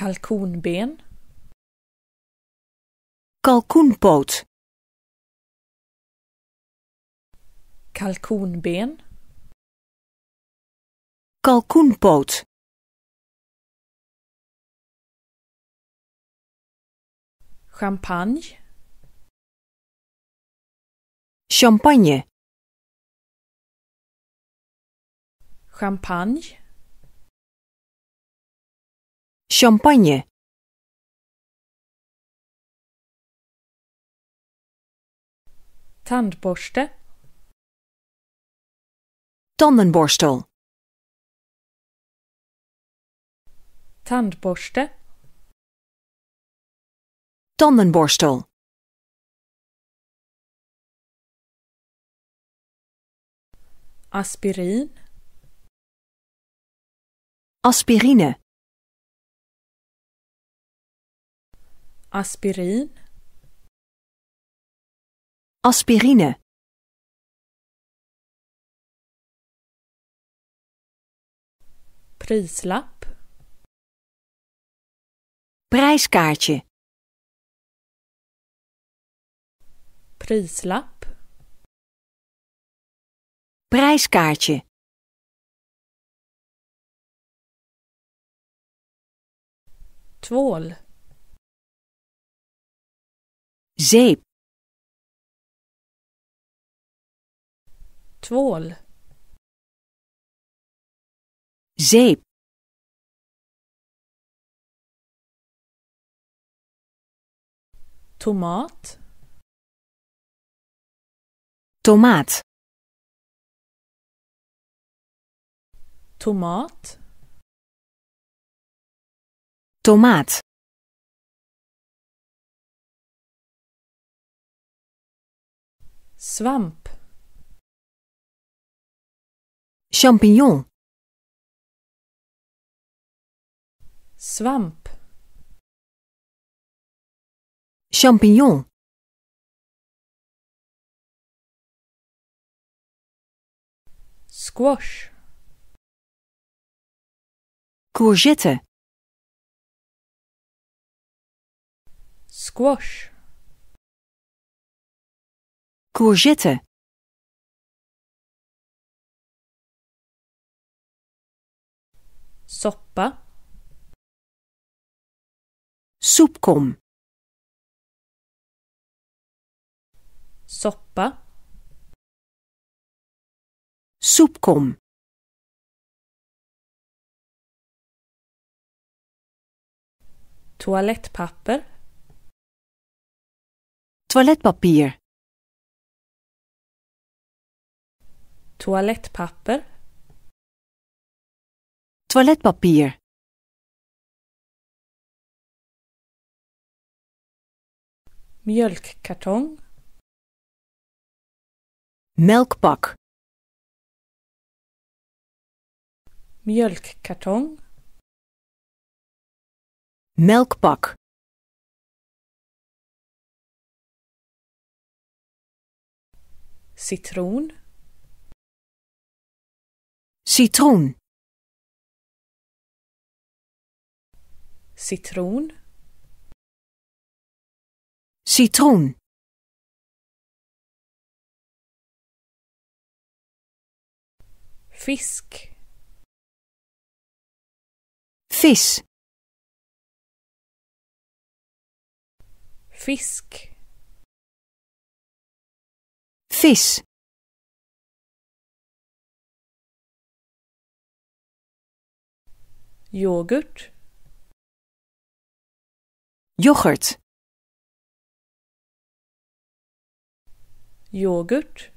kalkoenbeen, Kalkoenpoot. Kalkoenbeen. Kalkoenpoot. Champagne. Champagne. Champagne. Champagne. Tandborste. Tandenborstel. Tandborste. Tandenborstel. Aspirin. Aspirine. aspirin aspirine Prijslap. prijskaartje Prijslap. prijskaartje tvål zeep. Tvål. Zeep. tomaat, Tomaat. Tomaat. Tomaat. Svamp. Champignon. Svamp. Champignon. Squash. Courgette. Squash courgette soppa soepkom soppa soepkom toiletpapier, toiletpapier Toalettpapper. Toiletpapier. Mjölkkartong. Melkpak. Mjölkkartong. Melkpak. Citron. Citron. Citron. Citron. Fisk. Fisk. Fisk. Fisk. yoghurt yoghurt yoghurt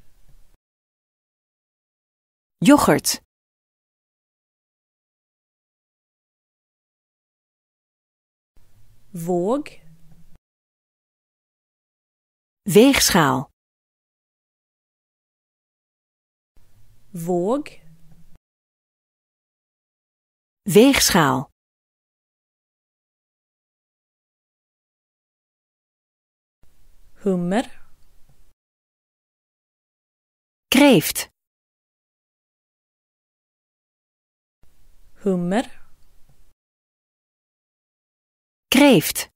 yoghurt våg weegschaal våg Weegschaal Hummer Kreeft Hummer Kreeft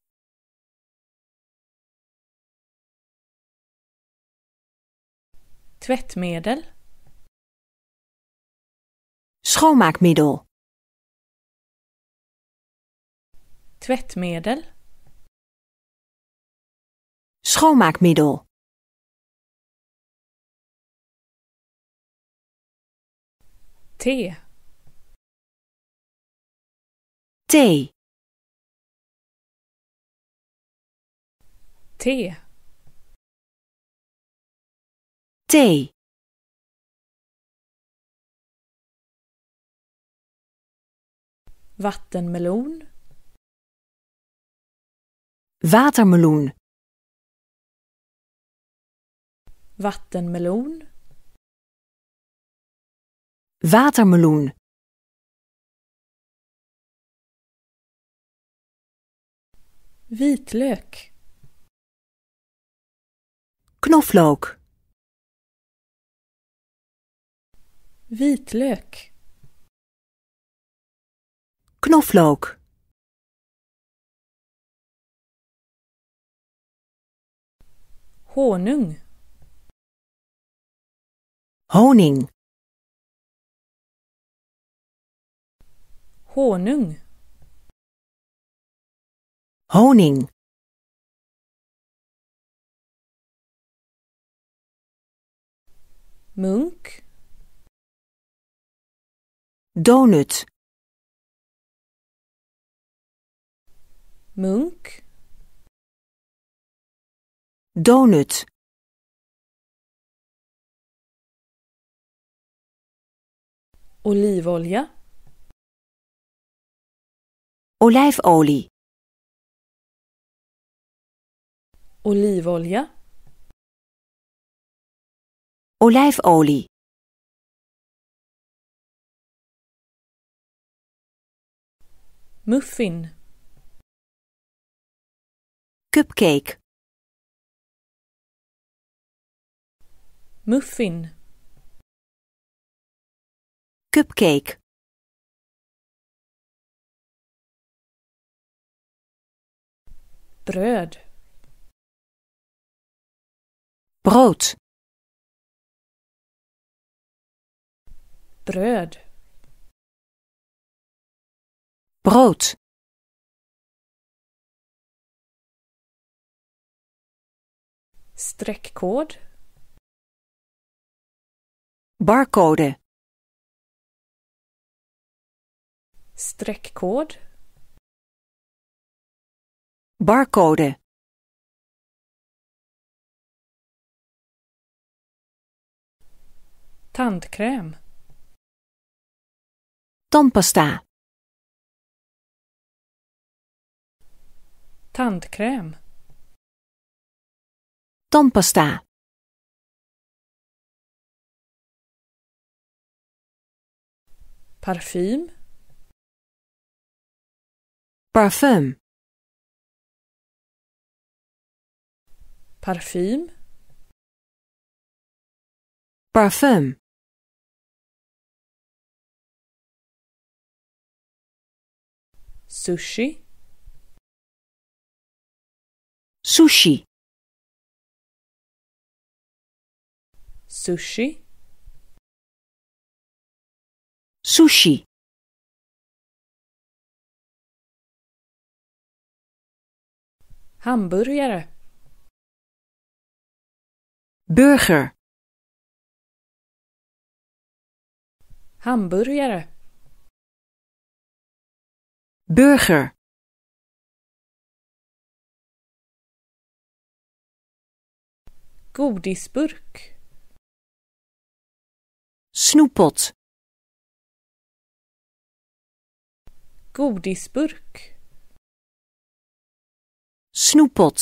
Tvättmedel Schoonmaakmiddel Tvättmedel. Schoonmaakmiddel. Te. Thee. Te. Thee. Vattenmelon. Watermeloen. Vattenmelon. Watermeloen. Vitlök. Knoflook. Vitlök. Knoflook. honung honing honung honing munk donut munk donut olivolja olijfolie olivolja olijfolie muffin cupcake Muffin. Cupcake. Bröd. Brood. Bröd. Brood. Streckkod. barcode streckkod barcode tandkräm tandpasta tandkräm tandpasta parfym parfum parfym parfum sushi sushi sushi Sushi. Hamburgare. Burger. Hamburgare. Burger. Godisburk. Snoeppot. Godisburk. Snoeppot.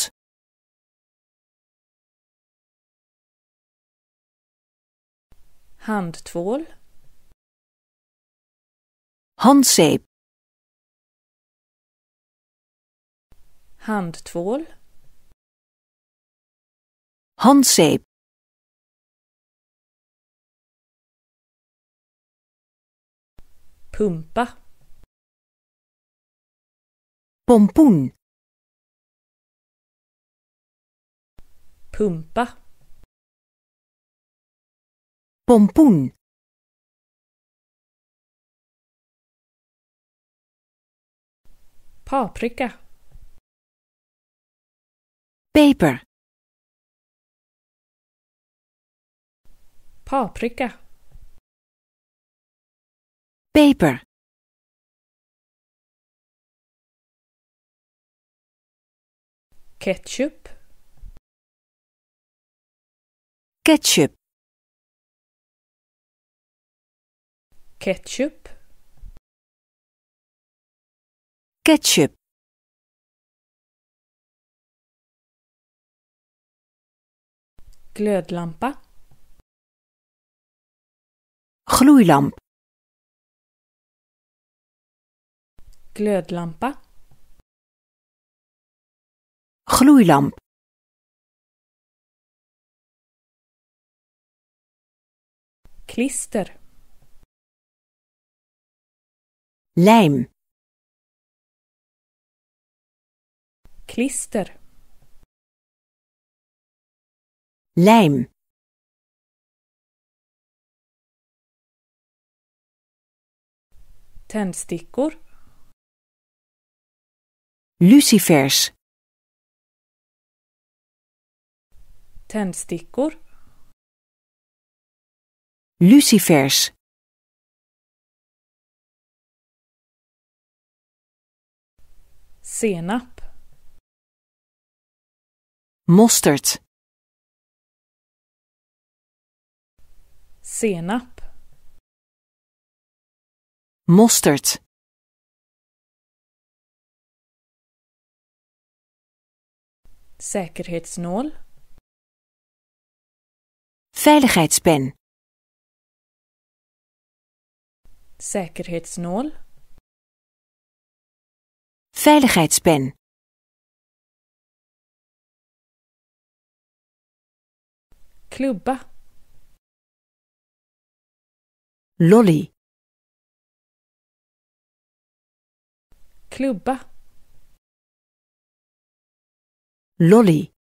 Handtvål. Handzeep. Handtvål. Handzeep. Pumpa. Pompon. Pumpa. Pompon. Paprika. Paper. Paprika. Paper. Ketchup. Ketchup. Ketchup. Ketchup. Glödlampa. Gloeilamp. Glödlampa gloeilamp klister lijm klister lijm tändstickor lucifers tändstickor. Lucifers. Senap. Mosterd. Senap. Mosterd. Säkerhetsnål. Veiligheidspen. Säkerhetsnål. Veiligheidspen. Klubba. Lolly. Klubba. Lolly.